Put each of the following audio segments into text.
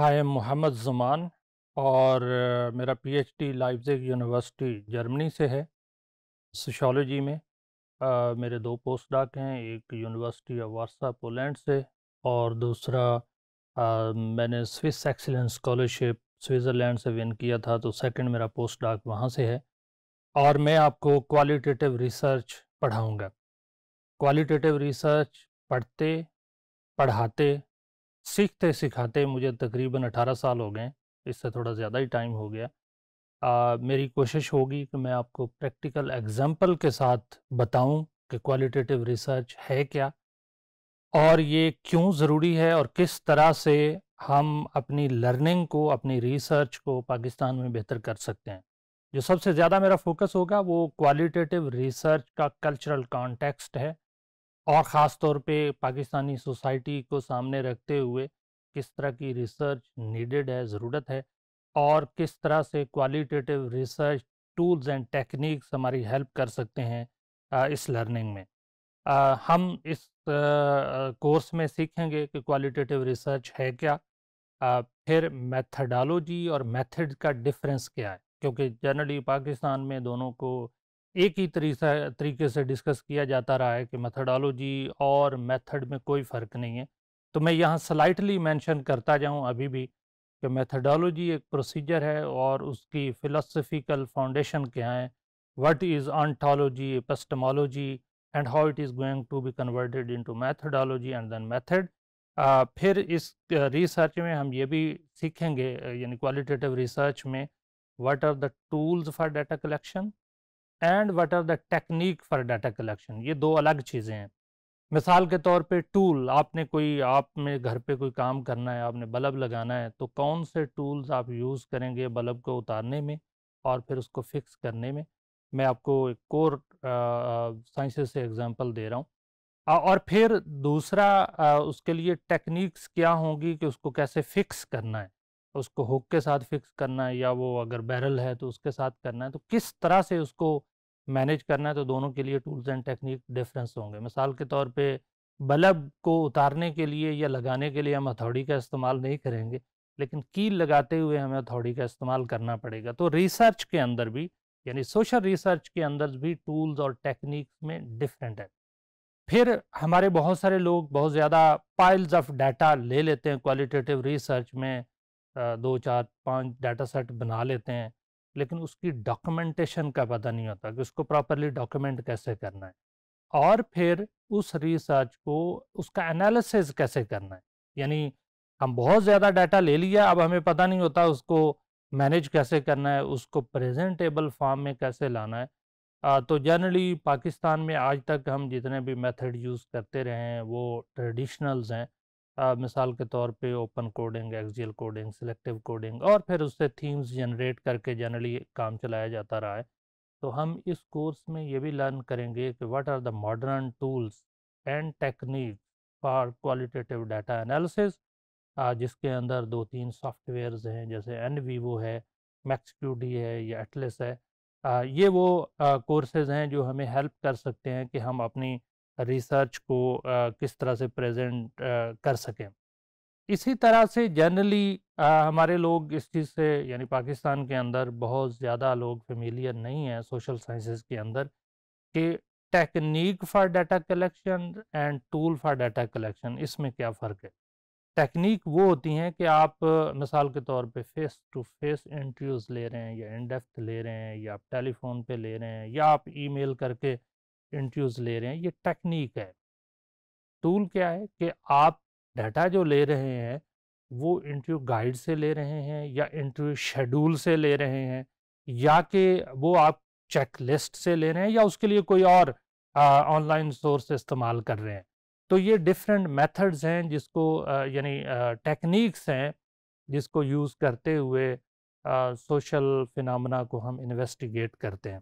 I am Mohammad ज़ुमान और मेरा PhD Leipzig university Germany से है सोशोलॉजी में आ, मेरे दो पोस्ट डाक हैं एक यूनिवर्सिटी ऑफ वार्सा पोलैंड से और दूसरा आ, मैंने स्विस एक्सीलेंस स्कॉलरशिप स्विट्ज़रलैंड से विन किया था तो सेकंड मेरा पोस्ट डाक वहाँ से है और मैं आपको क्वालिटेटिव रिसर्च पढ़ाऊँगा क्वालिटेटिव रिसर्च पढ़ते पढ़ाते सीखते सिखाते मुझे तकरीबन 18 साल हो गए इससे थोड़ा ज़्यादा ही टाइम हो गया आ, मेरी कोशिश होगी कि मैं आपको प्रैक्टिकल एग्जांपल के साथ बताऊं कि क्वालिटेटिव रिसर्च है क्या और ये क्यों ज़रूरी है और किस तरह से हम अपनी लर्निंग को अपनी रिसर्च को पाकिस्तान में बेहतर कर सकते हैं जो सबसे ज़्यादा मेरा फोकस होगा वो क्वालिटेटिव रिसर्च का कल्चरल कॉन्टेक्स्ट है और ख़ास तौर पे पाकिस्तानी सोसाइटी को सामने रखते हुए किस तरह की रिसर्च नीडेड है ज़रूरत है और किस तरह से qualitative research tools and techniques हमारी हेल्प कर सकते हैं इस लर्निंग में हम इस कोर्स में सीखेंगे कि क्वालिटेटिव रिसर्च है क्या फिर मेथडोलॉजी और मेथड का डिफरेंस क्या है क्योंकि जनरली पाकिस्तान में दोनों को एक ही तरीका तरीके से डिस्कस किया जाता रहा है कि मेथडोलॉजी और मेथड में कोई फ़र्क नहीं है तो मैं यहाँ स्लाइटली मेंशन करता जाऊँ अभी भी कि मेथडोलॉजी एक प्रोसीजर है और उसकी फिलोसफिकल फाउंडेशन क्या है what is ontology epistemology and how it is going to be converted into methodology and then method फिर इस रिसर्च में हम ये भी सीखेंगे यानी क्वालिटेटिव रिसर्च में what are the tools for data collection and what are the technique for data collection ये दो अलग चीज़ें हैं मिसाल के तौर पे टूल आपने कोई आप में घर पे कोई काम करना है आपने बल्ब लगाना है तो कौन से टूल्स आप यूज़ करेंगे बल्ब को उतारने में और फिर उसको फिक्स करने में मैं आपको एक कोर साइंस से एग्जांपल दे रहा हूँ और फिर दूसरा आ, उसके लिए टेक्निक्स क्या होंगी कि उसको कैसे फिक्स करना है उसको हुक के साथ फिक्स करना है या वो अगर बैरल है तो उसके साथ करना है तो किस तरह से उसको मैनेज करना है तो दोनों के लिए टूल्स एंड टेक्निक डिफरेंस होंगे मिसाल के तौर पे बल्ब को उतारने के लिए या लगाने के लिए हम हथौड़ी का इस्तेमाल नहीं करेंगे लेकिन कील लगाते हुए हमें हथौड़ी का इस्तेमाल करना पड़ेगा तो रिसर्च के अंदर भी यानी सोशल रिसर्च के अंदर भी टूल्स और टेक्निक्स में डिफरेंट है फिर हमारे बहुत सारे लोग बहुत ज़्यादा पाइल्स ऑफ डाटा ले लेते हैं क्वालिटेटिव रिसर्च में दो चार पाँच डाटा सेट बना लेते हैं लेकिन उसकी डॉक्यूमेंटेशन का पता नहीं होता कि उसको प्रॉपरली डॉक्यूमेंट कैसे करना है और फिर उस रिसर्च को उसका एनालिसिस कैसे करना है यानी हम बहुत ज़्यादा डाटा ले लिया अब हमें पता नहीं होता उसको मैनेज कैसे करना है उसको प्रेजेंटेबल फॉर्म में कैसे लाना है आ, तो जनरली पाकिस्तान में आज तक हम जितने भी मेथड यूज़ करते रहे हैं वो ट्रेडिशनल्स हैं आ, मिसाल के तौर पे open coding axial coding selective coding और फिर उससे थीम्स जनरेट करके जनरली काम चलाया जाता रहा है तो हम इस कोर्स में ये भी लर्न करेंगे कि what are the modern tools and technique for qualitative data analysis जिसके अंदर दो तीन सॉफ्टवेयर्स हैं जैसे एन वीवो है मैक्स है या एटलेस है आ, ये वो कोर्सेज हैं जो हमें हेल्प कर सकते हैं कि हम अपनी रिसर्च को किस तरह से प्रेजेंट कर सकें इसी तरह से जनरली हमारे लोग इस चीज़ से यानी पाकिस्तान के अंदर बहुत ज़्यादा लोग फेमिलियर नहीं हैं सोशल साइंसेस के अंदर कि technique for data collection and tool for data collection इसमें क्या फ़र्क है टेक्निक वो होती हैं कि आप मिसाल के तौर पे फेस टू फेस इंटरव्यूज़ ले रहे हैं या इन डेप्थ ले रहे हैं या आप टेलीफोन पे ले रहे हैं या आप ईमेल करके इंटरव्यूज़ ले रहे हैं ये टेक्निक है टूल क्या है कि आप डाटा जो ले रहे हैं वो इंटरव्यू गाइड से ले रहे हैं या इंटरव्यू शेड्यूल से ले रहे हैं या कि वो आप चेक लिस्ट से ले रहे हैं या उसके लिए कोई और ऑनलाइन सोर्स इस्तेमाल कर रहे हैं तो ये डिफरेंट मेथड्स हैं जिसको यानी टेक्निक्स हैं जिसको यूज़ करते हुए सोशल फिनमना को हम इन्वेस्टिगेट करते हैं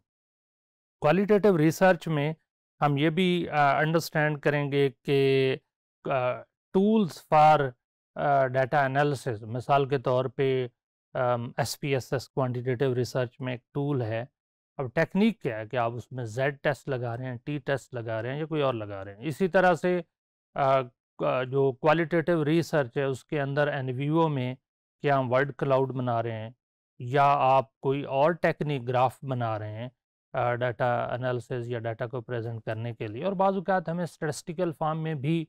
क्वालिटेटिव रिसर्च में हम ये भी अंडरस्टैंड uh, करेंगे कि टूल्स फॉर डाटा एनालिसिस मिसाल के तौर पे S P S S quantitative research में एक टूल है अब टेक्निक क्या है कि आप उसमें जेड टेस्ट लगा रहे हैं टी टेस्ट लगा रहे हैं या कोई और लगा रहे हैं इसी तरह से uh, जो क्वालिटेटिव रिसर्च है उसके अंदर एन में क्या हम वर्ड क्लाउड बना रहे हैं या आप कोई और टेक्निक ग्राफ बना रहे हैं डाटा एनालिसिस या डाटा को प्रेजेंट करने के लिए और बाजूकात हमें स्टेटिस्टिकल फॉर्म में भी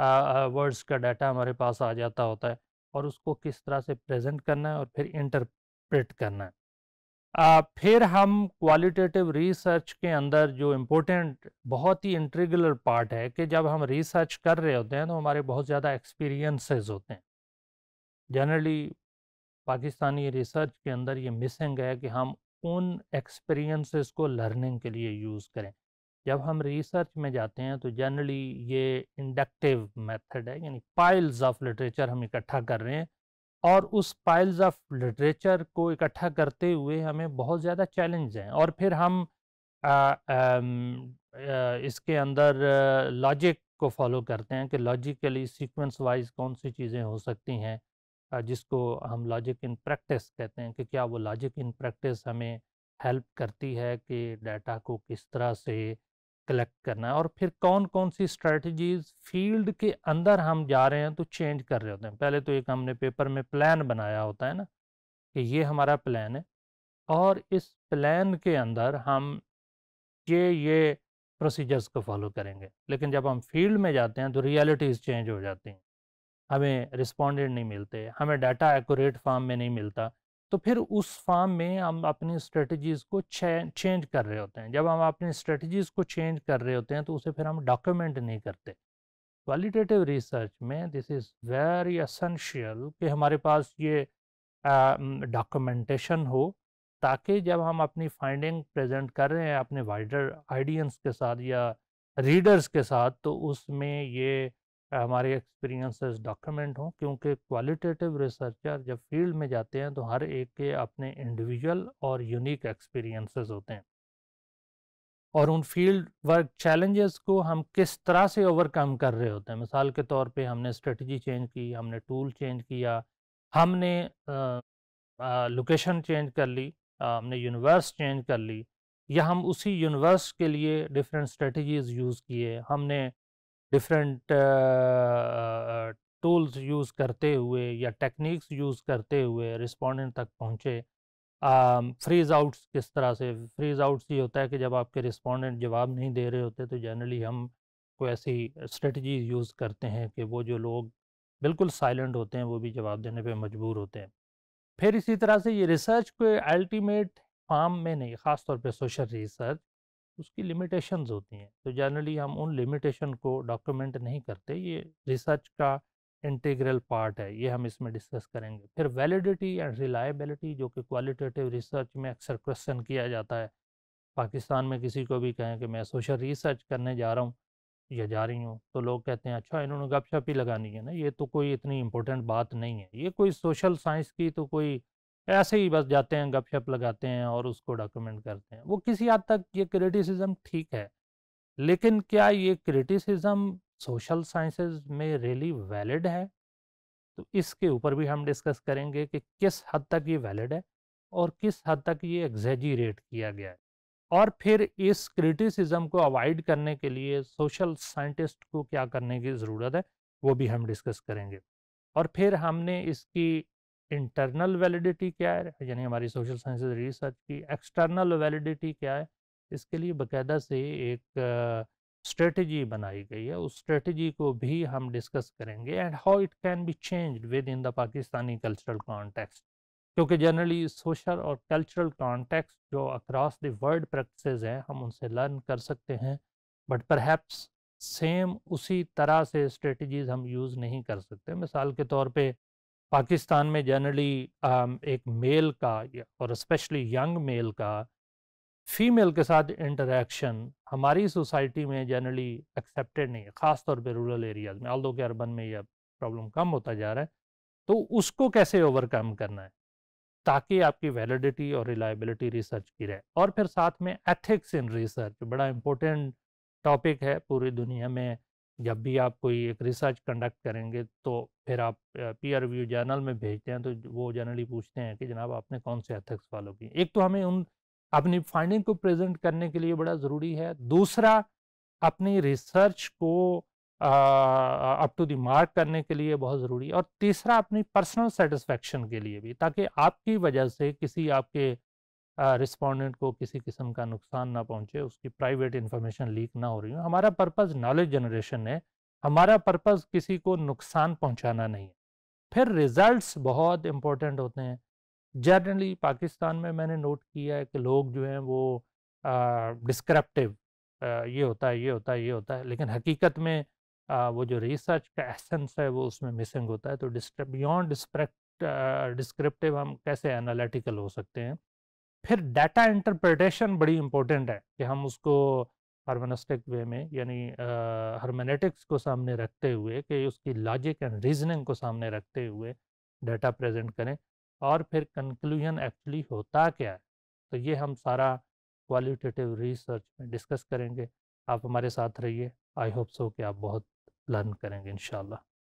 वर्ड्स का डाटा हमारे पास आ जाता होता है और उसको किस तरह से प्रेजेंट करना है और फिर इंटरप्रेट करना है आ, फिर हम क्वालिटेटिव रिसर्च के अंदर जो इम्पोर्टेंट बहुत ही इंट्रीगुलर पार्ट है कि जब हम रिसर्च कर रहे होते हैं तो हमारे बहुत ज़्यादा एक्सपीरियंसेस होते हैं जनरली पाकिस्तानी रिसर्च के अंदर ये मिसिंग है कि हम उन एक्सपीरियंसेस को लर्निंग के लिए यूज़ करें जब हम रिसर्च में जाते हैं तो जनरली ये इंडक्टिव मेथड है यानी पाइल्स ऑफ लिटरेचर हम इकट्ठा कर रहे हैं और उस पाइल्स ऑफ लिटरेचर को इकट्ठा करते हुए हमें बहुत ज़्यादा चैलेंज हैं और फिर हम आ, आ, आ, इसके अंदर लॉजिक को फॉलो करते हैं कि लॉजिकली सीक्वेंस वाइज कौन सी चीज़ें हो सकती हैं जिसको हम लॉजिक इन प्रैक्टिस कहते हैं कि क्या वो लॉजिक इन प्रैक्टिस हमें हेल्प करती है कि डाटा को किस तरह से कलेक्ट करना है और फिर कौन कौन सी स्ट्रेटजीज फील्ड के अंदर हम जा रहे हैं तो चेंज कर रहे होते हैं पहले तो एक हमने पेपर में प्लान बनाया होता है ना कि ये हमारा प्लान है और इस प्लान के अंदर हम ये ये प्रोसीजर्स को फॉलो करेंगे लेकिन जब हम फील्ड में जाते हैं तो रियलिटीज़ चेंज हो जाती हैं हमें रिस्पॉन्डेंट नहीं मिलते हमें डाटा एक्यूरेट फार्म में नहीं मिलता तो फिर उस फार्म में हम अपनी स्ट्रेटजीज़ को चेंज कर रहे होते हैं जब हम अपनी स्ट्रेटजीज़ को चेंज कर रहे होते हैं तो उसे फिर हम डॉक्यूमेंट नहीं करते क्वालिटेटिव रिसर्च में दिस इज़ वेरी असेंशियल कि हमारे पास ये डॉक्यूमेंटेशन हो ताकि जब हम अपनी फाइंडिंग प्रेजेंट कर रहे हैं अपने वाइडर आइडियंस के साथ या रीडर्स के साथ तो उसमें ये हमारे एक्सपीरियंसेस डॉक्यूमेंट हों क्योंकि क्वालिटेटिव रिसर्चर जब फील्ड में जाते हैं तो हर एक के अपने इंडिविजुअल और यूनिक एक्सपीरियंसेस होते हैं और उन फील्ड वर्क चैलेंजेस को हम किस तरह से ओवरकम कर रहे होते हैं मिसाल के तौर पे हमने स्ट्रेटजी चेंज की हमने टूल चेंज किया हमने लोकेशन चेंज कर ली आ, हमने यूनिवर्स चेंज कर ली या हम उसी यूनिवर्स के लिए डिफरेंट स्ट्रेटजीज़ यूज़ किए हमने डिफरेंट टूल्स यूज़ करते हुए या टेक्निक्स यूज़ करते हुए रिस्पोंडेंट तक पहुँचे फ्रीज़ आउट्स किस तरह से फ्रीज़ आउट्स ये होता है कि जब आपके रिस्पोंडेंट जवाब नहीं दे रहे होते तो जनरली हम को ऐसी स्ट्रेटजी यूज़ करते हैं कि वो जो लोग बिल्कुल साइलेंट होते हैं वो भी जवाब देने पे मजबूर होते हैं फिर इसी तरह से ये रिसर्च को अल्टीमेट फार्म में नहीं ख़ास तौर पे सोशल रिसर्च उसकी लिमिटेशंस होती हैं तो जनरली हम उन लिमिटेशन को डॉक्यूमेंट नहीं करते ये रिसर्च का इंटीग्रल पार्ट है ये हम इसमें डिस्कस करेंगे फिर वैलिडिटी एंड रिलायबिलिटी जो कि क्वालिटेटिव रिसर्च में अक्सर क्वेश्चन किया जाता है पाकिस्तान में किसी को भी कहें कि मैं सोशल रिसर्च करने जा रहा हूँ या जा रही हूँ तो लोग कहते हैं अच्छा इन्होंने गपशप ही लगानी है ना ये तो कोई इतनी इम्पोर्टेंट बात नहीं है ये कोई सोशल साइंस की तो कोई ऐसे ही बस जाते हैं गपशप लगाते हैं और उसको डॉक्यूमेंट करते हैं वो किसी हद तक ये क्रिटिसिज्म ठीक है लेकिन क्या ये क्रिटिसिज्म सोशल साइंसेज में रियली वैलिड है तो इसके ऊपर भी हम डिस्कस करेंगे कि किस हद तक ये वैलिड है और किस हद तक ये एग्जेजीरेट किया गया है और फिर इस क्रिटिसिज्म को अवॉइड करने के लिए सोशल साइंटिस्ट को क्या करने की ज़रूरत है वो भी हम डिस्कस करेंगे और फिर हमने इसकी इंटरनल वैलिडिटी क्या है यानी हमारी सोशल साइंस रिसर्च की एक्सटर्नल वैलिडिटी क्या है इसके लिए बकायदा से एक स्ट्रेटजी बनाई गई है उस स्ट्रेटजी को भी हम डिस्कस करेंगे and how it can be change within the Pakistani cultural context क्योंकि जनरली सोशल और कल्चरल कॉन्टेक्स्ट जो अक्रॉस द वर्ल्ड प्रैक्टिस हैं हम उनसे लर्न कर सकते हैं बट परहैप्स सेम उसी तरह से स्ट्रेटजीज हम यूज़ नहीं कर सकते मिसाल के तौर पे पाकिस्तान में जनरली um, एक मेल का और स्पेशली यंग मेल का फीमेल के साथ इंटरेक्शन हमारी सोसाइटी में जनरली एक्सेप्टेड नहीं है ख़ास तौर पर रूरल एरियाज़ में आल के अरबन में यह प्रॉब्लम कम होता जा रहा है तो उसको कैसे ओवरकम करना है ताकि आपकी वैलिडिटी और रिलायबिलिटी रिसर्च की रहे और फिर साथ में एथिक्स इन रिसर्च बड़ा इम्पोर्टेंट टॉपिक है पूरी दुनिया में जब भी आप कोई एक रिसर्च कंडक्ट करेंगे तो फिर आप पीयर रिव्यू जर्नल में भेजते हैं तो वो जनरली पूछते हैं कि जनाब आपने कौन से एथिक्स फॉलो किए एक तो हमें उन अपनी फाइंडिंग को प्रेजेंट करने के लिए बड़ा ज़रूरी है दूसरा अपनी रिसर्च को अप टू दी मार्क करने के लिए बहुत ज़रूरी है और तीसरा अपनी पर्सनल सेटिस्फेक्शन के लिए भी ताकि आपकी वजह से किसी आपके रिस्पोंडेंट को किसी किस्म का नुकसान ना पहुंचे उसकी प्राइवेट इन्फॉर्मेशन लीक ना हो रही हो हमारा पर्पज़ नॉलेज जनरेशन है हमारा पर्पज़ किसी को नुकसान पहुंचाना नहीं है फिर रिज़ल्ट बहुत इम्पोर्टेंट होते हैं जनरली पाकिस्तान में मैंने नोट किया है कि लोग जो हैं वो डिस्क्रप्टिव ये होता है ये होता है ये होता है लेकिन हकीकत में आ, वो जो रिसर्च का एसेंस है वो उसमें मिसिंग होता है तो बियॉन्ड डिस्क्रिप्टिव हम कैसे एनालिटिकल हो सकते हैं फिर डाटा इंटरप्रिटेशन बड़ी इम्पोर्टेंट है कि हम उसको हार्मोनिस्टिक वे में यानी हार्मोनेटिक्स को सामने रखते हुए कि उसकी लॉजिक एंड रीजनिंग को सामने रखते हुए डाटा प्रेजेंट करें और फिर कंक्लूजन एक्चुअली होता क्या है तो ये हम सारा क्वालिटेटिव रिसर्च में डिस्कस करेंगे आप हमारे साथ रहिए आई होप सो कि आप बहुत लर्न करेंगे इंशाल्लाह